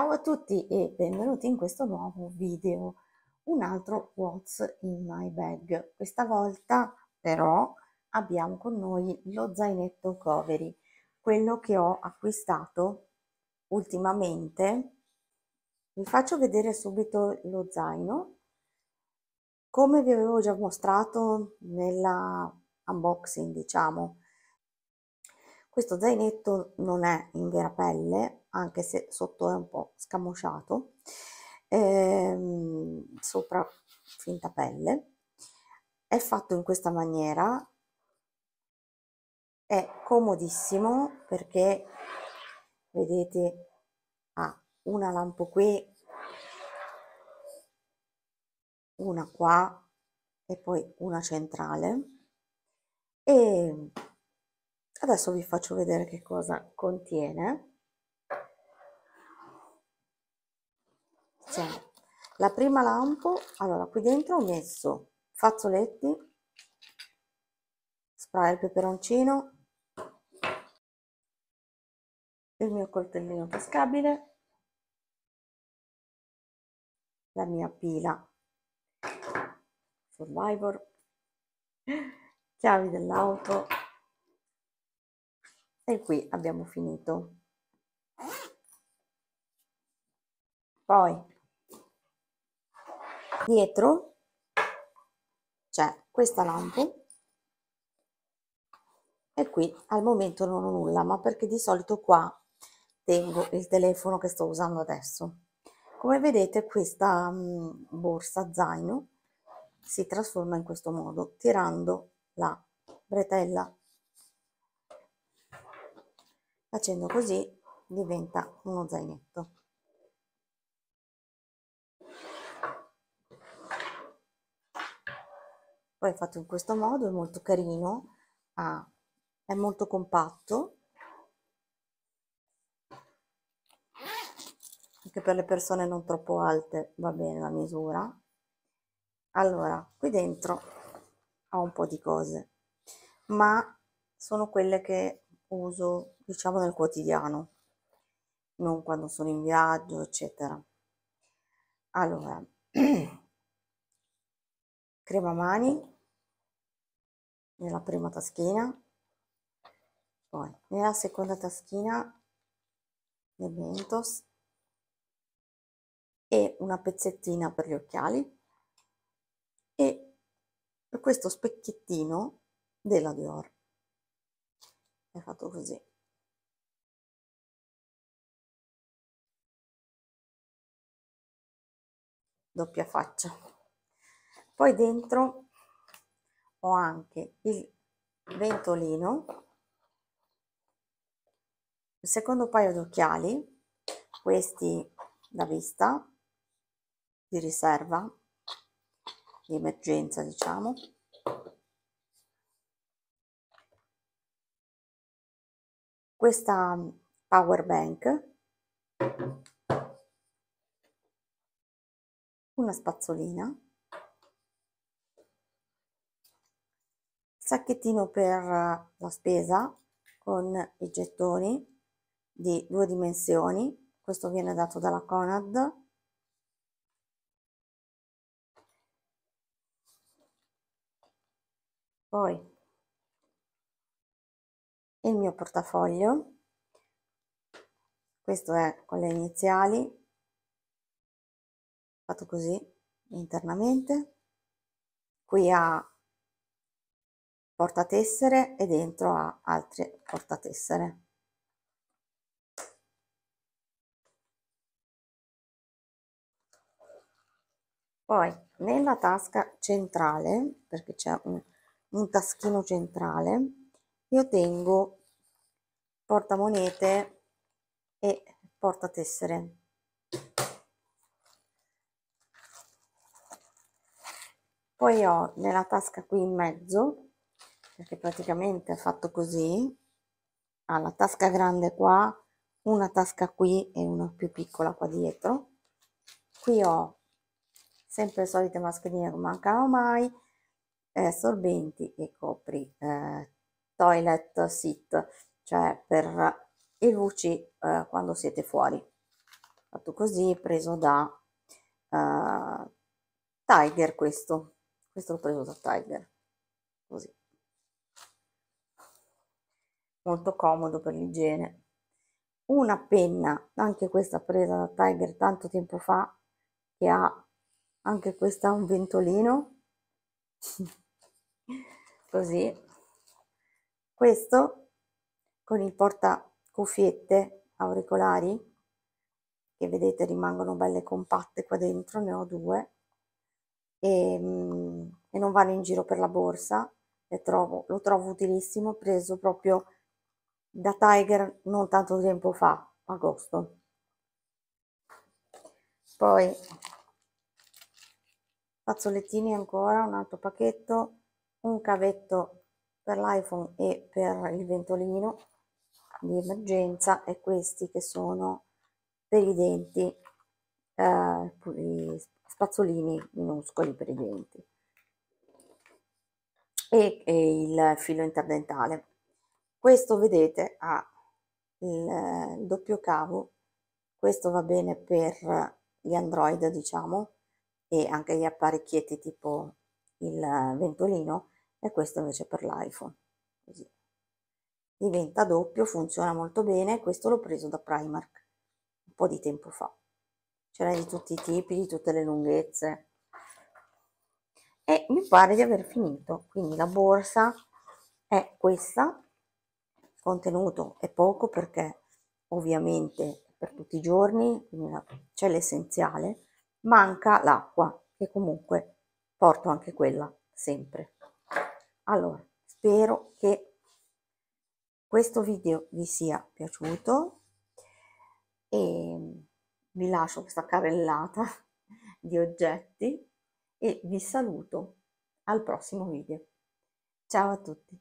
Ciao a tutti e benvenuti in questo nuovo video, un altro What's in my bag. Questa volta però abbiamo con noi lo zainetto Covery, quello che ho acquistato ultimamente. Vi faccio vedere subito lo zaino. Come vi avevo già mostrato nella unboxing, diciamo, questo zainetto non è in vera pelle, anche se sotto è un po' scamosciato, ehm, sopra finta pelle. È fatto in questa maniera, è comodissimo perché vedete ha una lampo qui, una qua e poi una centrale e Adesso vi faccio vedere che cosa contiene. C'è cioè, la prima lampo, allora qui dentro ho messo fazzoletti, spray al peperoncino, il mio coltellino pescabile, la mia pila Survivor, chiavi dell'auto, e qui abbiamo finito poi dietro c'è questa lampo e qui al momento non ho nulla ma perché di solito qua tengo il telefono che sto usando adesso come vedete questa mh, mm, borsa zaino si trasforma in questo modo tirando la bretella facendo così diventa uno zainetto poi è fatto in questo modo è molto carino ah, è molto compatto anche per le persone non troppo alte va bene la misura allora qui dentro ho un po' di cose ma sono quelle che uso diciamo nel quotidiano, non quando sono in viaggio, eccetera. Allora, crema mani nella prima taschina, poi nella seconda taschina del Mentos e una pezzettina per gli occhiali e questo specchiettino della Dior. È fatto così. doppia faccia poi dentro ho anche il ventolino il secondo paio d'occhiali questi da vista di riserva di emergenza diciamo questa mm, power bank una spazzolina, sacchettino per eh, la spesa con i gettoni di due dimensioni, questo viene dato dalla Conad, poi il mio portafoglio, questo è con le iniziali, fatto così internamente qui ha portatessere e dentro ha altre portatessere poi nella tasca centrale perché c'è un, un taschino centrale io tengo portamonete e portatessere poi ho nella tasca qui in mezzo perché praticamente è fatto così ha la tasca grande qua una tasca qui e una più piccola qua dietro qui ho sempre le solite mascherine che mancano mai eh, sorbenti e copri eh, toilet seat cioè per i luci eh, quando siete fuori fatto così preso da eh, Tiger questo questo l'ho preso da Tiger così molto comodo per l'igiene una penna anche questa presa da Tiger tanto tempo fa che ha anche questa un ventolino così questo con il porta cuffiette auricolari che vedete rimangono belle compatte qua dentro ne ho due e, ehm, e non vanno in giro per la borsa, trovo, lo trovo utilissimo, preso proprio da Tiger non tanto tempo fa, agosto. Poi fazzolettini ancora, un altro pacchetto, un cavetto per l'iPhone e per il ventolino di emergenza e questi che sono per i denti eh, spazzolini minuscoli per i denti e, e il filo interdentale. Questo vedete ha il, il doppio cavo, questo va bene per gli Android diciamo e anche gli apparecchietti tipo il ventolino e questo invece per l'iPhone. Così. Diventa doppio, funziona molto bene, questo l'ho preso da Primark un po' di tempo fa c'era di tutti i tipi, di tutte le lunghezze. E mi pare di aver finito, quindi la borsa è questa, il contenuto è poco perché ovviamente per tutti i giorni, c'è l'essenziale, manca l'acqua che comunque porto anche quella sempre. Allora, spero che questo video vi sia piaciuto e vi lascio questa carrellata di oggetti e vi saluto al prossimo video. Ciao a tutti!